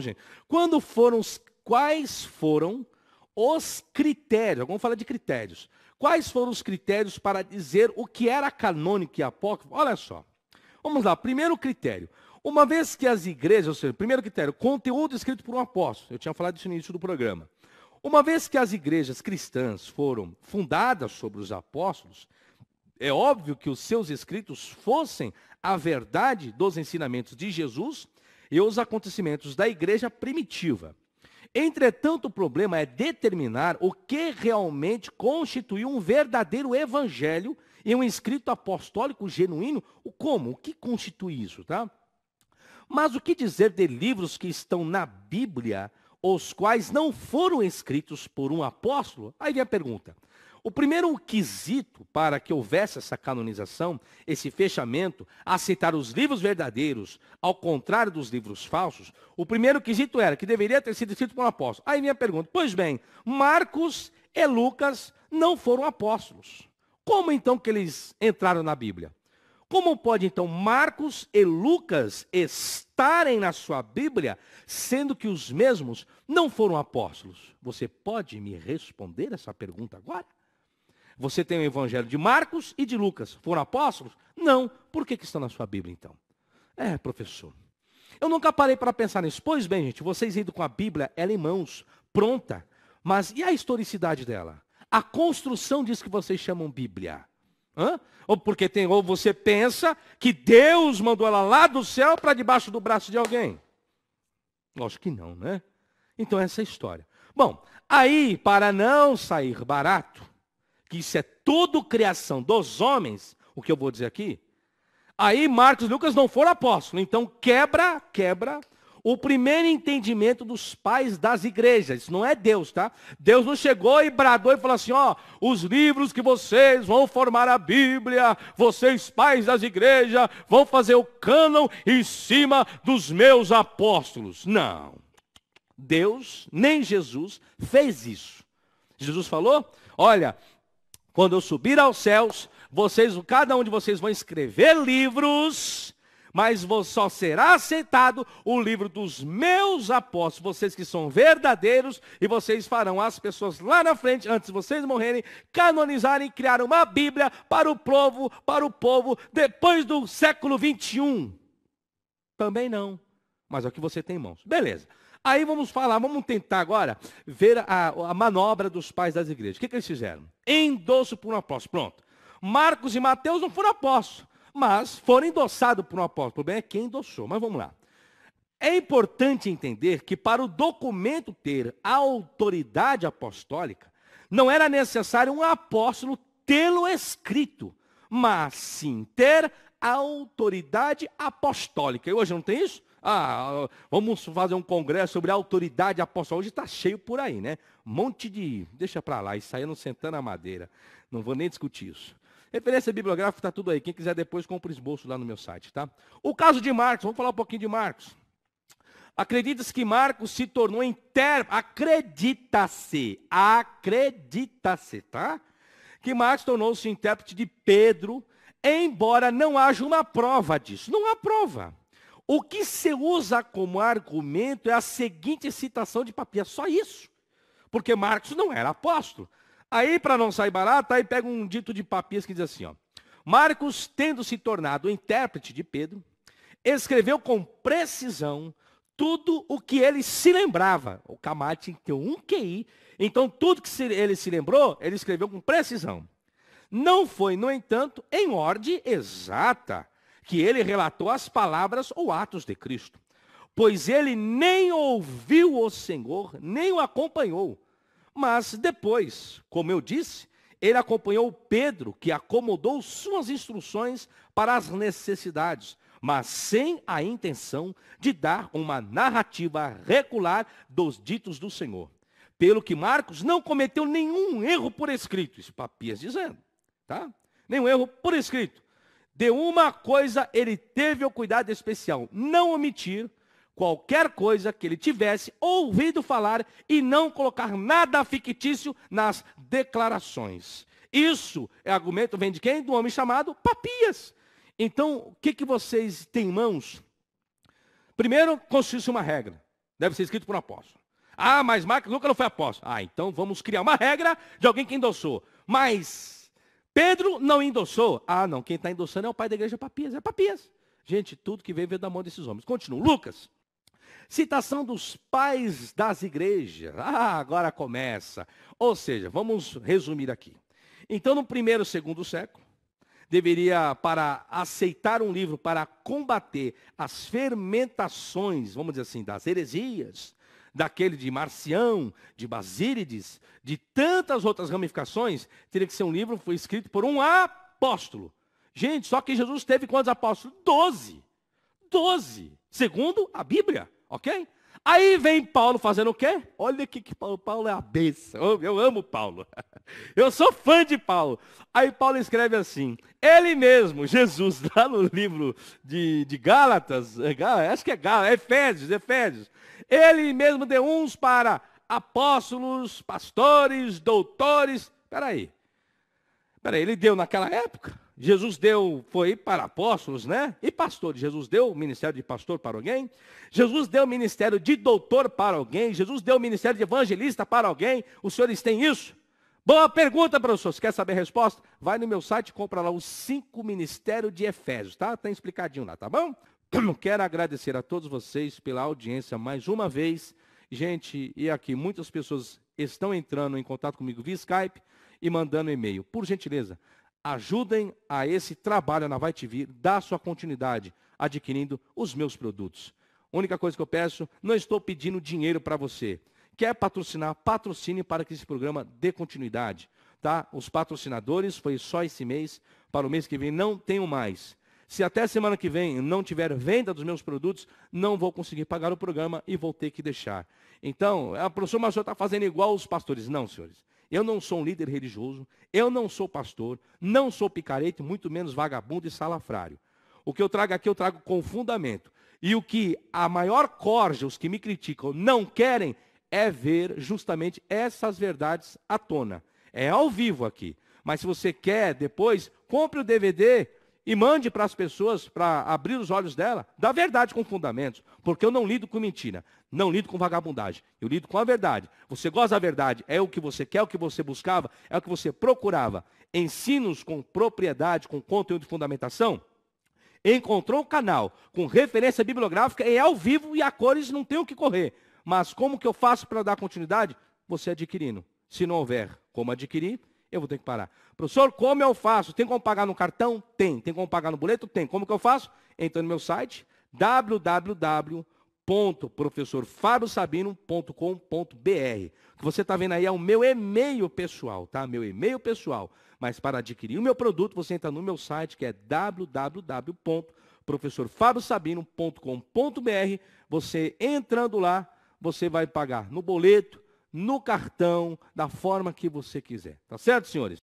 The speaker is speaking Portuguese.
gente. Quando foram os, quais foram os critérios? Vamos falar de critérios. Quais foram os critérios para dizer o que era canônico e apócrifo? Olha só. Vamos lá, primeiro critério. Uma vez que as igrejas, ou seja, primeiro critério, conteúdo escrito por um apóstolo. Eu tinha falado isso no início do programa. Uma vez que as igrejas cristãs foram fundadas sobre os apóstolos, é óbvio que os seus escritos fossem a verdade dos ensinamentos de Jesus e os acontecimentos da igreja primitiva. Entretanto, o problema é determinar o que realmente constituiu um verdadeiro evangelho e um escrito apostólico genuíno. O como? O que constitui isso, tá? Mas o que dizer de livros que estão na Bíblia, os quais não foram escritos por um apóstolo? Aí vem a pergunta: o primeiro quesito para que houvesse essa canonização, esse fechamento, aceitar os livros verdadeiros, ao contrário dos livros falsos, o primeiro quesito era que deveria ter sido escrito por um apóstolo. Aí minha pergunta, pois bem, Marcos e Lucas não foram apóstolos. Como então que eles entraram na Bíblia? Como pode então Marcos e Lucas estarem na sua Bíblia, sendo que os mesmos não foram apóstolos? Você pode me responder essa pergunta agora? Você tem o evangelho de Marcos e de Lucas. Foram apóstolos? Não. Por que, que estão na sua Bíblia, então? É, professor. Eu nunca parei para pensar nisso. Pois bem, gente, vocês indo com a Bíblia, ela é em mãos, pronta. Mas e a historicidade dela? A construção disso que vocês chamam Bíblia. Hã? Ou porque tem, ou você pensa que Deus mandou ela lá do céu para debaixo do braço de alguém. Lógico que não, né? Então essa é a história. Bom, aí, para não sair barato, que isso é tudo criação dos homens, o que eu vou dizer aqui, aí Marcos e Lucas não foram apóstolos. Então quebra, quebra o primeiro entendimento dos pais das igrejas. Isso não é Deus, tá? Deus não chegou e bradou e falou assim: ó, os livros que vocês vão formar a Bíblia, vocês pais das igrejas, vão fazer o cânon em cima dos meus apóstolos. Não. Deus, nem Jesus, fez isso. Jesus falou: olha, quando eu subir aos céus, vocês, cada um de vocês vão escrever livros, mas só será aceitado o livro dos meus apóstolos, vocês que são verdadeiros, e vocês farão as pessoas lá na frente, antes de vocês morrerem, canonizarem e criar uma Bíblia para o povo, para o povo, depois do século 21. Também não. Mas é o que você tem em mãos. Beleza. Aí vamos falar, vamos tentar agora ver a, a manobra dos pais das igrejas. O que, que eles fizeram? Endosso por um apóstolo. Pronto. Marcos e Mateus não foram apóstolos, mas foram endossados por um apóstolo. O problema é quem endossou, mas vamos lá. É importante entender que para o documento ter autoridade apostólica, não era necessário um apóstolo tê-lo escrito, mas sim ter autoridade apostólica. E hoje não tem isso? Ah, vamos fazer um congresso sobre autoridade apostólica. Hoje está cheio por aí, né? Um monte de. Deixa para lá, isso aí não sentando a madeira. Não vou nem discutir isso. Referência bibliográfica está tudo aí. Quem quiser depois, compra o esboço lá no meu site, tá? O caso de Marcos, vamos falar um pouquinho de Marcos. Acredita-se que Marcos se tornou intérprete? Acredita-se, acredita-se, tá? Que Marcos tornou-se intérprete de Pedro, embora não haja uma prova disso. Não há prova. O que se usa como argumento é a seguinte citação de Papias, é só isso. Porque Marcos não era apóstolo. Aí, para não sair barato, aí pega um dito de Papias que diz assim, ó. Marcos, tendo se tornado intérprete de Pedro, escreveu com precisão tudo o que ele se lembrava. O Camate tem um QI, então tudo que ele se lembrou, ele escreveu com precisão. Não foi, no entanto, em ordem exata que ele relatou as palavras ou atos de Cristo, pois ele nem ouviu o Senhor, nem o acompanhou. Mas depois, como eu disse, ele acompanhou Pedro, que acomodou suas instruções para as necessidades, mas sem a intenção de dar uma narrativa regular dos ditos do Senhor. Pelo que Marcos não cometeu nenhum erro por escrito, isso Papias dizendo tá? Nenhum erro por escrito. De uma coisa ele teve o cuidado especial: não omitir qualquer coisa que ele tivesse ouvido falar e não colocar nada fictício nas declarações. Isso é argumento vem de quem? Do homem chamado Papias. Então, o que, que vocês têm em mãos? Primeiro, consiste uma regra. Deve ser escrito por um apóstolo. Ah, mas Marcos nunca não foi apóstolo. Ah, então vamos criar uma regra de alguém que endossou. Mas Pedro não endossou. Ah, não, quem está endossando é o pai da igreja Papias. É Papias. Gente, tudo que vem veio da mão desses homens. Continua. Lucas. Citação dos pais das igrejas. Ah, agora começa. Ou seja, vamos resumir aqui. Então, no primeiro e segundo século, deveria, para aceitar um livro para combater as fermentações, vamos dizer assim, das heresias, daquele de Marcião, de Basílides, de tantas outras ramificações, teria que ser um livro foi escrito por um apóstolo. Gente, só que Jesus teve quantos apóstolos? Doze. Doze, segundo a Bíblia, ok? Aí vem Paulo fazendo o quê? Olha que, que Paulo, Paulo é a benção. Eu, eu amo Paulo. Eu sou fã de Paulo. Aí Paulo escreve assim: ele mesmo, Jesus, lá no livro de, de Gálatas, é acho que é Gálatas, Efésios, Efésios. Ele mesmo deu uns para apóstolos, pastores, doutores. Espera aí. Espera aí, ele deu naquela época? Jesus deu, foi para apóstolos, né? E pastores. Jesus deu o ministério de pastor para alguém. Jesus deu o ministério de doutor para alguém. Jesus deu o ministério de evangelista para alguém. Os senhores têm isso? Boa pergunta, professor. Você quer saber a resposta? Vai no meu site, compra lá os cinco ministérios de Efésios, tá? Tem tá explicadinho lá, tá bom? Quero agradecer a todos vocês pela audiência mais uma vez. Gente, e aqui muitas pessoas estão entrando em contato comigo via Skype e mandando e-mail. Por gentileza, ajudem a esse trabalho na Vai TV dar sua continuidade, adquirindo os meus produtos. Única coisa que eu peço, não estou pedindo dinheiro para você. Quer patrocinar? Patrocine para que esse programa dê continuidade. Tá? Os patrocinadores foi só esse mês, para o mês que vem não tenho mais. Se até semana que vem não tiver venda dos meus produtos, não vou conseguir pagar o programa e vou ter que deixar. Então, a professor, mas o senhor está fazendo igual os pastores. Não, senhores. Eu não sou um líder religioso, eu não sou pastor, não sou picarete, muito menos vagabundo e salafrário. O que eu trago aqui, eu trago com fundamento. E o que a maior corja, os que me criticam, não querem é ver justamente essas verdades à tona. É ao vivo aqui. Mas se você quer, depois, compre o DVD e mande para as pessoas, para abrir os olhos dela, da verdade com fundamentos. Porque eu não lido com mentira, não lido com vagabundagem, eu lido com a verdade. Você gosta da verdade, é o que você quer, é o que você buscava, é o que você procurava. Ensinos com propriedade, com conteúdo de fundamentação. Encontrou um canal com referência bibliográfica é ao vivo e a cores não tem o que correr. Mas como que eu faço para dar continuidade? Você adquirindo. Se não houver como adquirir, eu vou ter que parar. Professor, como eu faço? Tem como pagar no cartão? Tem. Tem como pagar no boleto? Tem. Como que eu faço? Entra no meu site www.professorfabiosabino.com.br. O que você está vendo aí é o meu e-mail pessoal, tá? Meu e-mail pessoal. Mas para adquirir o meu produto, você entra no meu site que é www.professorfabiosabino.com.br. Você entrando lá, você vai pagar no boleto, no cartão, da forma que você quiser. Tá certo, senhores?